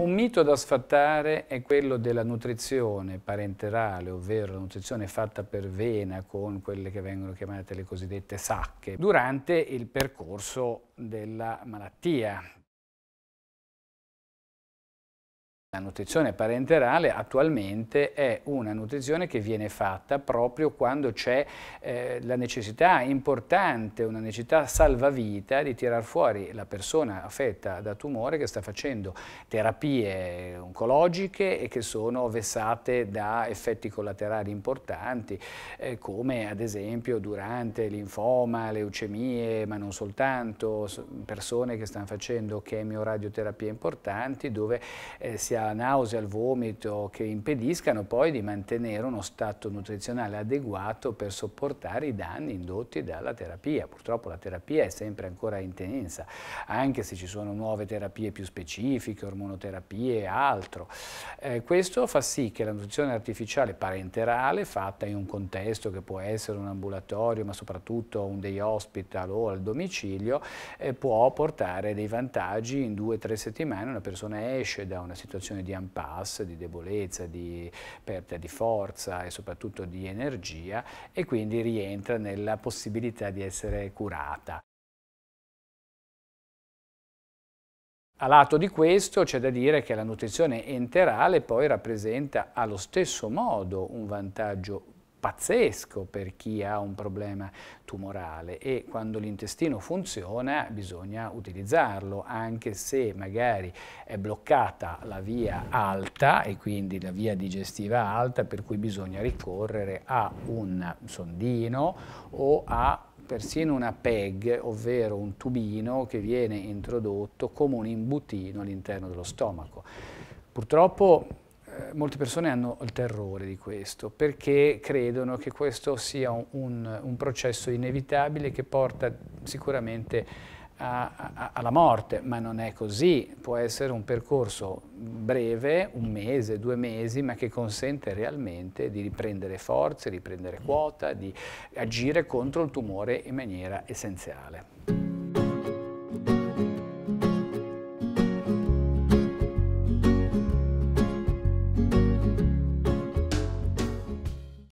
Un mito da sfattare è quello della nutrizione parenterale, ovvero la nutrizione fatta per vena con quelle che vengono chiamate le cosiddette sacche, durante il percorso della malattia. La nutrizione parenterale attualmente è una nutrizione che viene fatta proprio quando c'è eh, la necessità importante, una necessità salvavita di tirar fuori la persona affetta da tumore che sta facendo terapie oncologiche e che sono vessate da effetti collaterali importanti eh, come ad esempio durante linfoma, leucemie, ma non soltanto, persone che stanno facendo chemioradioterapie importanti dove eh, si ha sia nausea al vomito che impediscano poi di mantenere uno stato nutrizionale adeguato per sopportare i danni indotti dalla terapia. Purtroppo la terapia è sempre ancora intensa, anche se ci sono nuove terapie più specifiche, ormonoterapie e altro. Eh, questo fa sì che la nutrizione artificiale parenterale, fatta in un contesto che può essere un ambulatorio, ma soprattutto un day hospital o al domicilio, eh, può portare dei vantaggi in due o tre settimane una persona esce da una situazione condizione di impasse, di debolezza, di perdita di forza e soprattutto di energia e quindi rientra nella possibilità di essere curata. A lato di questo c'è da dire che la nutrizione enterale poi rappresenta allo stesso modo un vantaggio pazzesco per chi ha un problema tumorale e quando l'intestino funziona bisogna utilizzarlo anche se magari è bloccata la via alta e quindi la via digestiva alta per cui bisogna ricorrere a un sondino o a persino una PEG, ovvero un tubino che viene introdotto come un imbutino all'interno dello stomaco. Purtroppo eh, molte persone hanno il terrore di questo perché credono che questo sia un, un, processo inevitabile che porta sicuramente a, a, alla morte, ma non è così, può essere un percorso breve, un mese, due mesi, ma che consente realmente di riprendere forze, riprendere quota, di agire contro il tumore in maniera essenziale.